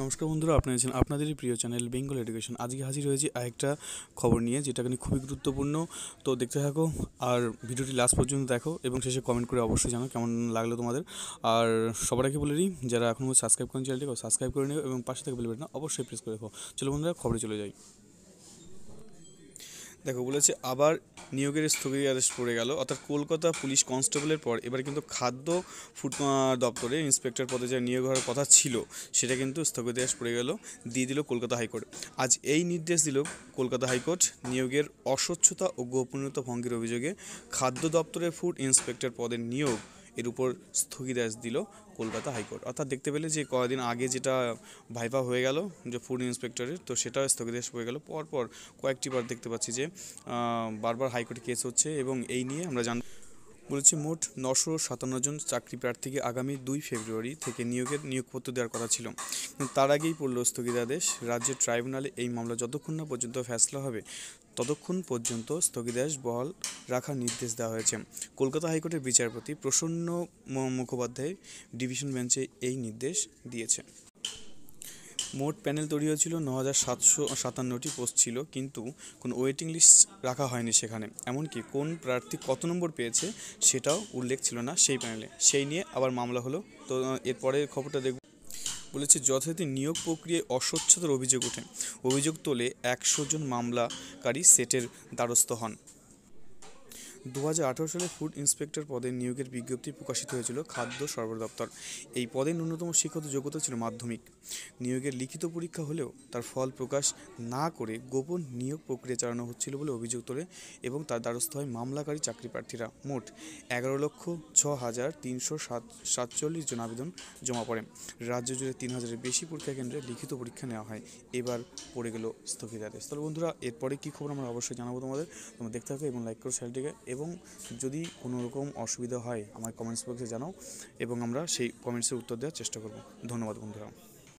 নমস্কার বন্ধুরা আপনারা আছেন আপনাদেরই প্রিয় চ্যানেল বেঙ্গল এডুকেশন আজকে হাজির হয়েছি আরেকটা খবর নিয়ে যেটা কিন্তু খুবই গুরুত্বপূর্ণ তো দেখতে থাকো আর ভিডিওটি লাস্ট পর্যন্ত দেখো এবং শেষে কমেন্ট করে অবশ্যই জানো কেমন লাগলো তোমাদের আর সবার আগে বলে দিই যারা এখনও সাবস্ক্রাইব করেন চ্যানেলটি সাবস্ক্রাইব করে নিও এবং পাশে থেকে বেলবেট না অবশ্যই প্রেস করে রাখো চলো বন্ধুরা খবরে চলে যাই দেখো বলেছে আবার নিয়োগের স্থগিতাদেশ পড়ে গেল অর্থাৎ কলকাতা পুলিশ কনস্টেবলের পর এবার কিন্তু খাদ্য ফুড দপ্তরে ইন্সপেক্টর পদে যা নিয়োগ হওয়ার কথা ছিল সেটা কিন্তু স্থগিতাদেশ পড়ে গেল দিয়ে দিল কলকাতা হাইকোর্ট আজ এই নির্দেশ দিল কলকাতা হাইকোর্ট নিয়োগের অস্বচ্ছতা ও গোপনীয়তা ভঙ্গের অভিযোগে খাদ্য দপ্তরের ফুড ইন্সপেক্টর পদের নিয়োগ এর উপর স্থগিতাদেশ দিল কলকাতা হাইকোর্ট অর্থাৎ দেখতে পেলে যে কদিন আগে যেটা ভাইভা হয়ে গেল যে ফুড ইন্সপেক্টরের তো সেটাও স্থগিতাদেশ হয়ে গেল পরপর কয়েকটি বার দেখতে পাচ্ছি যে বারবার হাইকোর্টে কেস হচ্ছে এবং এই নিয়ে আমরা জান বলেছে মোট নশো সাতান্ন জন চাকরি প্রার্থীকে আগামী দুই ফেব্রুয়ারি থেকে নিয়োগের নিয়োগপত্র দেওয়ার কথা ছিল তার আগেই পড়ল স্থগিতাদেশ রাজ্যের ট্রাইব্যুনালে এই মামলা যতক্ষণ না পর্যন্ত ফেসলা হবে ততক্ষণ পর্যন্ত স্থগিতাদেশ বহাল রাখার নির্দেশ দেওয়া হয়েছে কলকাতা হাইকোর্টের বিচারপতি প্রসন্ন মুখোপাধ্যায় ডিভিশন বেঞ্চে এই নির্দেশ দিয়েছে মোট প্যানেল তৈরি হয়েছিল ন হাজার সাতশো সাতান্নটি পোস্ট ছিল কিন্তু কোনো ওয়েটিং লিস্ট রাখা হয়নি সেখানে এমনকি কোন প্রার্থী কত নম্বর পেয়েছে সেটাও উল্লেখ ছিল না সেই প্যানেলে সেই নিয়ে আবার মামলা হলো তো এরপরে খবরটা দেখব বলেছে যথাযথ নিয়োগ প্রক্রিয়ায় অস্বচ্ছতার অভিযোগ ওঠে অভিযোগ তোলে একশো জন মামলাকারী সেটের দ্বারস্থ হন দু সালে ফুড ইন্সপেক্টর পদে নিয়োগের বিজ্ঞপ্তি প্রকাশিত হয়েছিল খাদ্য সর্বদপ্তর এই পদে ন্যূনতম শিক্ষত যোগ্যতা ছিল মাধ্যমিক নিয়োগের লিখিত পরীক্ষা হলেও তার ফল প্রকাশ না করে গোপন নিয়োগ প্রক্রিয়া চালানো হচ্ছিল বলে অভিযোগ তোলে এবং তার দ্বারস্থ হয় মামলাকারী চাকরি প্রার্থীরা মোট এগারো লক্ষ ছ হাজার তিনশো সাত সাতচল্লিশ জন আবেদন জমা পড়ে রাজ্য জুড়ে তিন হাজারের বেশি পরীক্ষা কেন্দ্রে লিখিত পরীক্ষা নেওয়া হয় এবার পড়ে গেল স্থগিতাদেশ তাহলে বন্ধুরা এরপরে কী খবর আমরা অবশ্যই জানাবো তোমাদের তোমরা দেখতে থাকো এবং লাইক করো চ্যানেলটিকে এবং যদি কোনো রকম অসুবিধা হয় আমার কমেন্টস বক্সে জানাও এবং আমরা সেই কমেন্টসের উত্তর দেওয়ার চেষ্টা করব ধন্যবাদ বন্ধুরা